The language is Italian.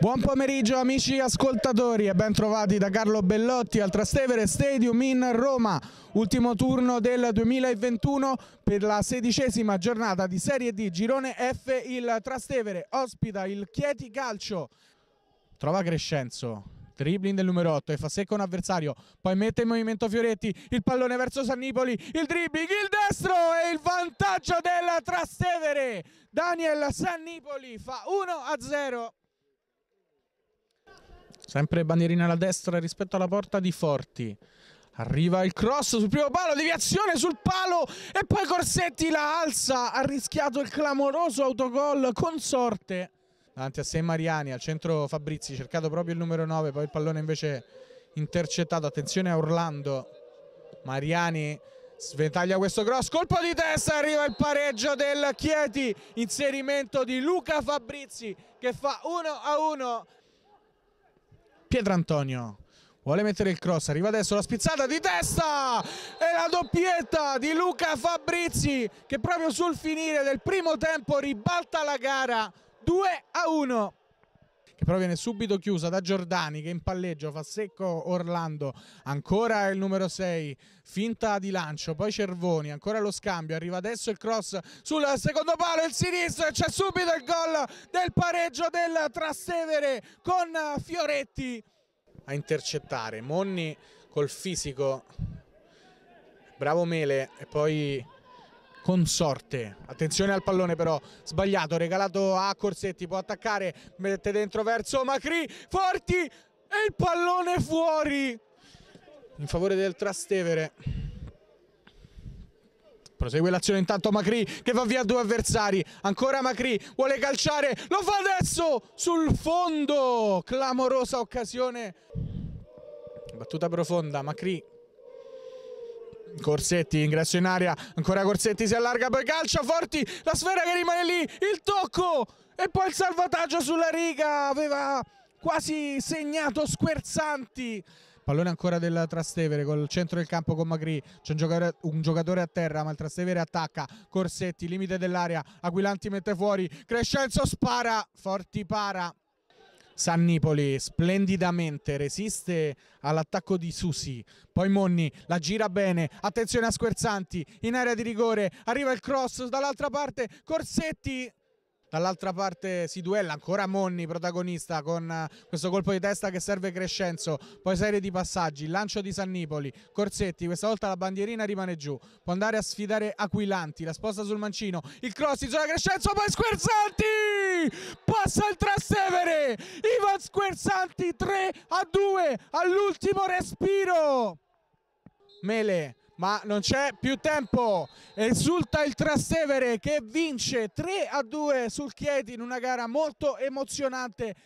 Buon pomeriggio amici ascoltatori e ben trovati da Carlo Bellotti al Trastevere Stadium in Roma. Ultimo turno del 2021 per la sedicesima giornata di Serie D Girone F. Il Trastevere ospita il Chieti Calcio. Trova Crescenzo, dribbling del numero 8 e fa secco un avversario, poi mette in movimento Fioretti, il pallone verso Sannipoli, il dribbling, il destro e il vantaggio del Trastevere. Daniel Sannipoli fa 1-0. Sempre bandierina alla destra rispetto alla porta di Forti. Arriva il cross sul primo palo, deviazione sul palo e poi Corsetti la alza. Ha rischiato il clamoroso autogol con sorte. Davanti a sé Mariani, al centro Fabrizi, cercato proprio il numero 9, poi il pallone invece intercettato. Attenzione a Orlando. Mariani sventaglia questo cross, colpo di testa, arriva il pareggio del Chieti. Inserimento di Luca Fabrizi che fa 1 a 1. Pietrantonio vuole mettere il cross, arriva adesso la spizzata di testa e la doppietta di Luca Fabrizi che proprio sul finire del primo tempo ribalta la gara 2 a 1 che però viene subito chiusa da Giordani che in palleggio fa secco Orlando, ancora il numero 6, finta di lancio, poi Cervoni, ancora lo scambio, arriva adesso il cross sul secondo palo, il sinistro, c'è subito il gol del pareggio del Trastevere con Fioretti a intercettare, Monni col fisico bravo Mele e poi Consorte. Attenzione al pallone però, sbagliato, regalato a Corsetti, può attaccare, mette dentro verso Macri, Forti e il pallone fuori in favore del Trastevere. Prosegue l'azione intanto Macri che va via due avversari, ancora Macri vuole calciare, lo fa adesso sul fondo, clamorosa occasione. Battuta profonda, Macri Corsetti ingresso in aria, ancora Corsetti si allarga, poi calcia, Forti, la sfera che rimane lì, il tocco e poi il salvataggio sulla riga, aveva quasi segnato Squerzanti. Pallone ancora del Trastevere col centro del campo con Magri. C'è un un giocatore, a terra, ma il Trastevere attacca. Corsetti, limite dell'area. Aquilanti mette fuori. Crescenzo spara. Forti para. Sannipoli splendidamente resiste all'attacco di Susi, poi Monni la gira bene, attenzione a Squerzanti, in area di rigore, arriva il cross dall'altra parte, Corsetti... Dall'altra parte si duella ancora Monni, protagonista, con eh, questo colpo di testa che serve Crescenzo. Poi serie di passaggi, lancio di Sannipoli, Corsetti, questa volta la bandierina rimane giù. Può andare a sfidare Aquilanti, la sposta sul mancino, il cross, in isola Crescenzo, poi Squerzanti! passa il Trastevere Ivan Squersanti 3 a 2 all'ultimo respiro Mele ma non c'è più tempo esulta il Trastevere che vince 3 a 2 sul Chieti in una gara molto emozionante